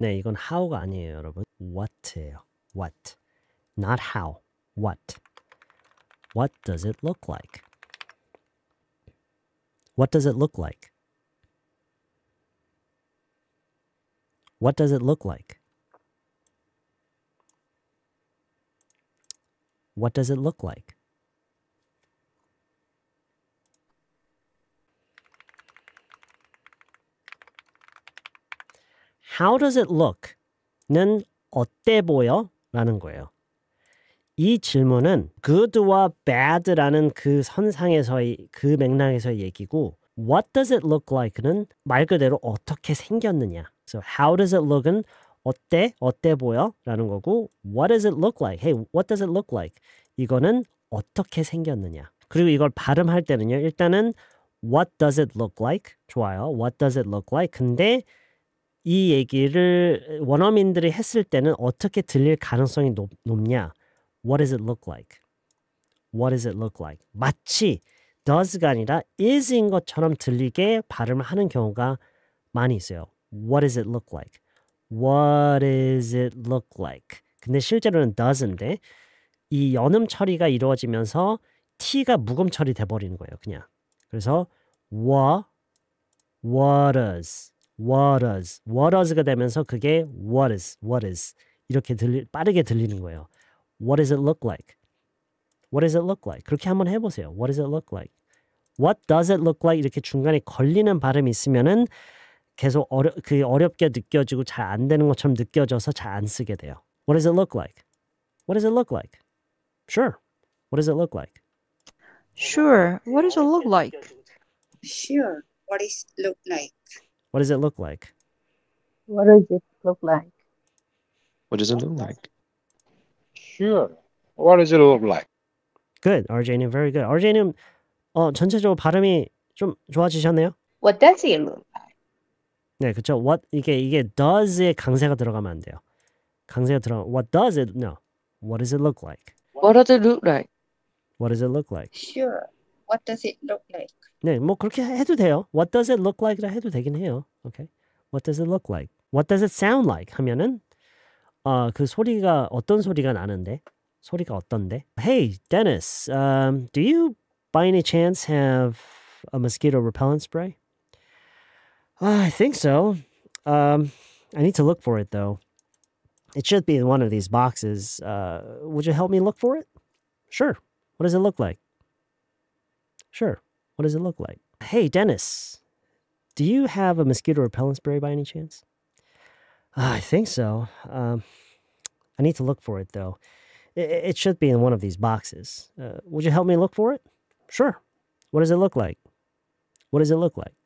네, 이건 how가 아니에요, 여러분. what예요. what. not how. what. what does it look like? what does it look like? what does it look like? what does it look like? How does it look? 는 어때 보여? 라는 거예요. 이 질문은 good와 bad라는 그 선상에서의 그 맥락에서의 얘기고 what does it look like는 말 그대로 어떻게 생겼느냐. So how does it look은 어때? 어때 보여? 라는 거고 what does it look like? Hey, what does it look like? 이거는 어떻게 생겼느냐. 그리고 이걸 발음할 때는요. 일단은 what does it look like? 좋아요. what does it look like? 근데 이 얘기를 원어민들이 했을 때는 어떻게 들릴 가능성이 높, 냐 What does it look like? What does it look like? 마치 does가 아니라 is인 것처럼 들리게 발음을 하는 경우가 많이 있어요. What does it look like? What does it look like? 근데 실제로는 does인데 이 연음 처리가 이루어지면서 t가 무금 처리돼 버리는 거예요, 그냥. 그래서 what what does was, h t i was가 h t 되면서 그게 what is, what is 이렇게 들리, 빠르게 들리는 거예요. What does it look like? What does it look like? 그렇게 한번 해보세요. What does it look like? What does it look like? 이렇게 중간에 걸리는 발음이 있으면은 계속 어려, 그 어렵게 느껴지고 잘 안 되는 것처럼 느껴져서 잘 안 쓰게 돼요. What does it look like? What does it look like? Sure. What does it look like? Sure. What does it look like? Sure. What does it look like? What does it look like? What does it look like? What does it look like? Sure. What does it look like? Good, RJ님. Very good. RJ님, 어, 전체적으로 발음이 좀 좋아지셨네요. What does it look like? 네, 그렇죠. What 이게 이게 does에 강세가 들어가면 안 돼요. 강세가 들어. What does it? No. What does it look like? What does it look like? What does it look like? Sure. What does it look like? 네, 뭐 그렇게 해도 돼요. What does it look like라 해도 되긴 해요. Okay. What does it look like? What does it sound like? 하면은 어, 그 소리가 어떤 소리가 나는데? 소리가 어떤데? Hey, Dennis, um, do you by any chance have a mosquito repellent spray? Uh, I think so. Um, I need to look for it though. It should be in one of these boxes. Uh, would you help me look for it? Sure. What does it look like? Sure. What does it look like? Hey, Dennis, do you have a mosquito repellent spray by any chance? Uh, I think so. Um, I need to look for it, though. It, it should be in one of these boxes. Uh, would you help me look for it? Sure. What does it look like? What does it look like?